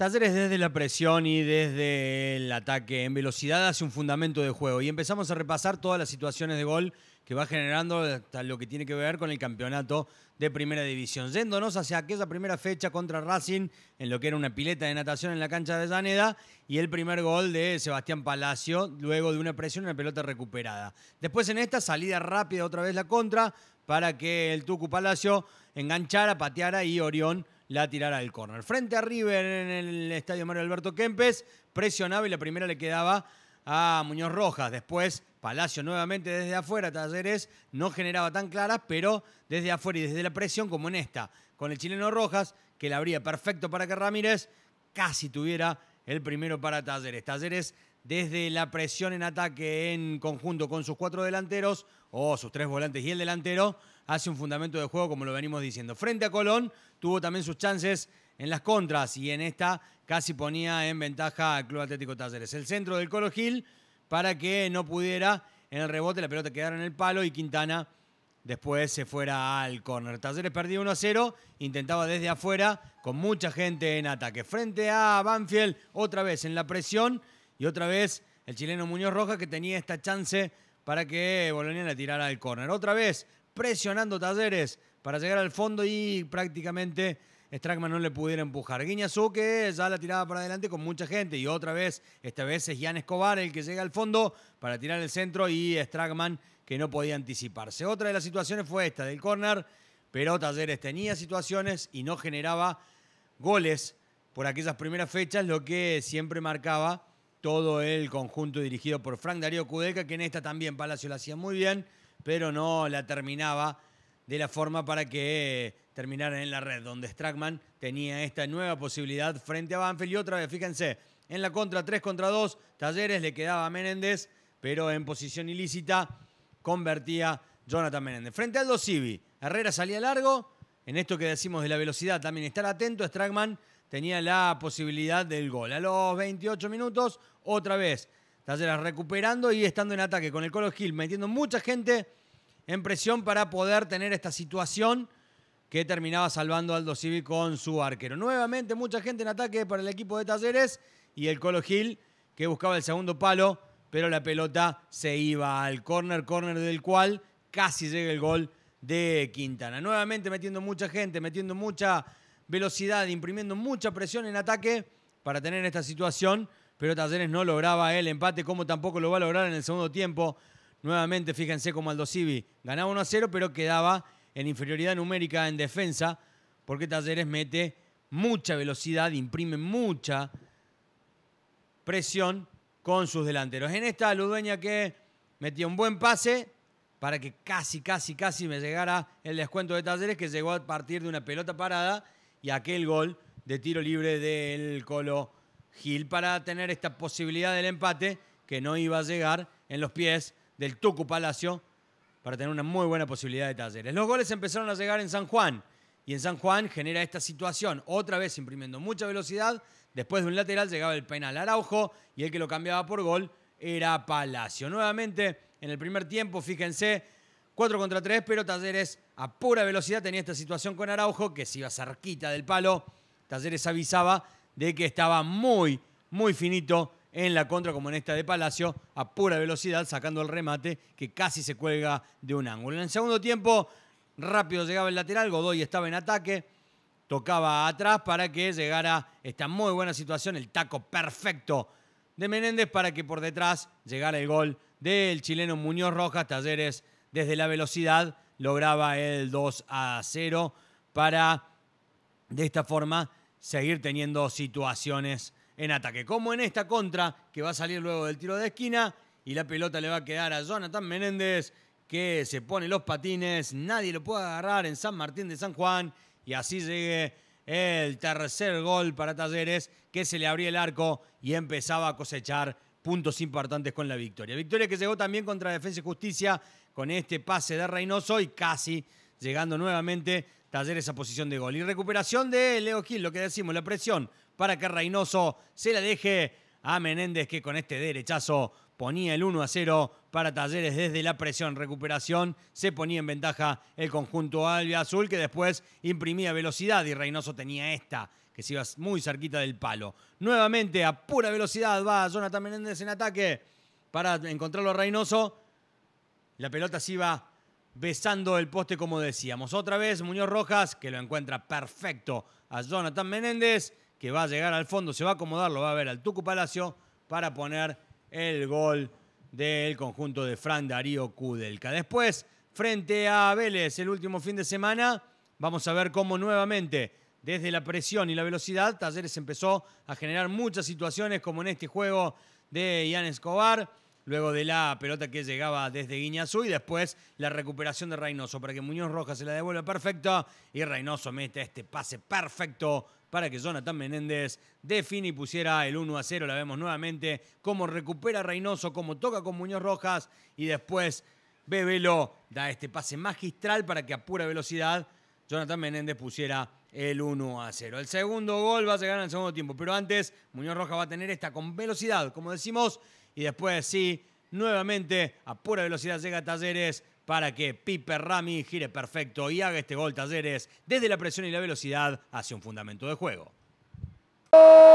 Talleres desde la presión y desde el ataque en velocidad hace un fundamento de juego y empezamos a repasar todas las situaciones de gol que va generando hasta lo que tiene que ver con el campeonato de primera división. Yéndonos hacia aquella primera fecha contra Racing, en lo que era una pileta de natación en la cancha de Llaneda, y el primer gol de Sebastián Palacio, luego de una presión, y una pelota recuperada. Después en esta salida rápida, otra vez la contra, para que el Tucu Palacio enganchara, pateara y Orión la tirara al córner. Frente a River en el estadio Mario Alberto Kempes, presionaba y la primera le quedaba a Muñoz Rojas. Después Palacio nuevamente desde afuera, Talleres no generaba tan claras, pero desde afuera y desde la presión como en esta, con el chileno Rojas, que la abría perfecto para que Ramírez casi tuviera el primero para Talleres. Talleres desde la presión en ataque en conjunto con sus cuatro delanteros o sus tres volantes y el delantero, hace un fundamento de juego, como lo venimos diciendo. Frente a Colón, tuvo también sus chances en las contras y en esta casi ponía en ventaja al Club Atlético Talleres. El centro del Colo Gil para que no pudiera en el rebote la pelota quedara en el palo y Quintana después se fuera al córner. Talleres perdía 1 a 0, intentaba desde afuera con mucha gente en ataque. Frente a Banfield, otra vez en la presión y otra vez el chileno Muñoz Rojas que tenía esta chance para que Bolonia la tirara al córner. Otra vez presionando Talleres para llegar al fondo y prácticamente Strackman no le pudiera empujar. Guiñazú que ya la tiraba para adelante con mucha gente y otra vez, esta vez es Jan Escobar el que llega al fondo para tirar el centro y Strackman que no podía anticiparse. Otra de las situaciones fue esta del córner, pero Talleres tenía situaciones y no generaba goles por aquellas primeras fechas, lo que siempre marcaba todo el conjunto dirigido por Frank Darío Cudeca, que en esta también Palacio lo hacía muy bien pero no la terminaba de la forma para que terminara en la red, donde Strackman tenía esta nueva posibilidad frente a Banfield. Y otra vez, fíjense, en la contra 3 contra 2, Talleres le quedaba a Menéndez, pero en posición ilícita convertía Jonathan Menéndez. Frente a Aldo Civi, Herrera salía largo. En esto que decimos de la velocidad, también estar atento, Strackman tenía la posibilidad del gol. A los 28 minutos, otra vez, Talleres recuperando y estando en ataque con el Colo Gil, metiendo mucha gente en presión para poder tener esta situación que terminaba salvando Aldo Civi con su arquero. Nuevamente mucha gente en ataque para el equipo de Talleres y el Colo Gil que buscaba el segundo palo, pero la pelota se iba al corner, corner del cual casi llega el gol de Quintana. Nuevamente metiendo mucha gente, metiendo mucha velocidad, imprimiendo mucha presión en ataque para tener esta situación pero Talleres no lograba el empate, como tampoco lo va a lograr en el segundo tiempo. Nuevamente, fíjense cómo Aldo Civi ganaba 1 a 0, pero quedaba en inferioridad numérica en defensa, porque Talleres mete mucha velocidad, imprime mucha presión con sus delanteros. En esta, Ludueña que metió un buen pase para que casi, casi, casi me llegara el descuento de Talleres, que llegó a partir de una pelota parada y aquel gol de tiro libre del Colo Gil para tener esta posibilidad del empate que no iba a llegar en los pies del Tucu Palacio para tener una muy buena posibilidad de talleres. Los goles empezaron a llegar en San Juan y en San Juan genera esta situación, otra vez imprimiendo mucha velocidad, después de un lateral llegaba el penal Araujo y el que lo cambiaba por gol era Palacio. Nuevamente en el primer tiempo, fíjense, 4 contra 3, pero Talleres a pura velocidad tenía esta situación con Araujo que se iba cerquita del palo, Talleres avisaba de que estaba muy, muy finito en la contra como en esta de Palacio, a pura velocidad, sacando el remate que casi se cuelga de un ángulo. En el segundo tiempo, rápido llegaba el lateral, Godoy estaba en ataque, tocaba atrás para que llegara esta muy buena situación, el taco perfecto de Menéndez para que por detrás llegara el gol del chileno Muñoz Rojas, Talleres desde la velocidad lograba el 2 a 0 para de esta forma seguir teniendo situaciones en ataque, como en esta contra que va a salir luego del tiro de esquina y la pelota le va a quedar a Jonathan Menéndez que se pone los patines, nadie lo puede agarrar en San Martín de San Juan y así llegue el tercer gol para Talleres que se le abría el arco y empezaba a cosechar puntos importantes con la victoria. Victoria que llegó también contra Defensa y Justicia con este pase de Reynoso y casi llegando nuevamente Talleres a posición de gol. Y recuperación de Leo Gil, lo que decimos, la presión para que Reynoso se la deje a Menéndez, que con este derechazo ponía el 1 a 0 para Talleres desde la presión, recuperación, se ponía en ventaja el conjunto Albia Azul, que después imprimía velocidad y Reynoso tenía esta, que se iba muy cerquita del palo. Nuevamente, a pura velocidad va Jonathan Menéndez en ataque para encontrarlo a Reynoso. La pelota se iba besando el poste como decíamos. Otra vez Muñoz Rojas que lo encuentra perfecto a Jonathan Menéndez que va a llegar al fondo, se va a acomodar, lo va a ver al Tucu Palacio para poner el gol del conjunto de Fran Darío Kudelka. Después, frente a Vélez, el último fin de semana, vamos a ver cómo nuevamente, desde la presión y la velocidad, Talleres empezó a generar muchas situaciones como en este juego de Ian Escobar luego de la pelota que llegaba desde Guiñazú y después la recuperación de Reynoso para que Muñoz Rojas se la devuelva perfecta. y Reynoso mete este pase perfecto para que Jonathan Menéndez define y pusiera el 1 a 0. La vemos nuevamente cómo recupera Reynoso, cómo toca con Muñoz Rojas y después Bebelo da este pase magistral para que a pura velocidad Jonathan Menéndez pusiera el 1 a 0. El segundo gol va a llegar en el segundo tiempo, pero antes Muñoz Rojas va a tener esta con velocidad, como decimos, y después sí, nuevamente a pura velocidad llega Talleres para que Pipe Rami gire perfecto y haga este gol Talleres desde la presión y la velocidad hacia un fundamento de juego.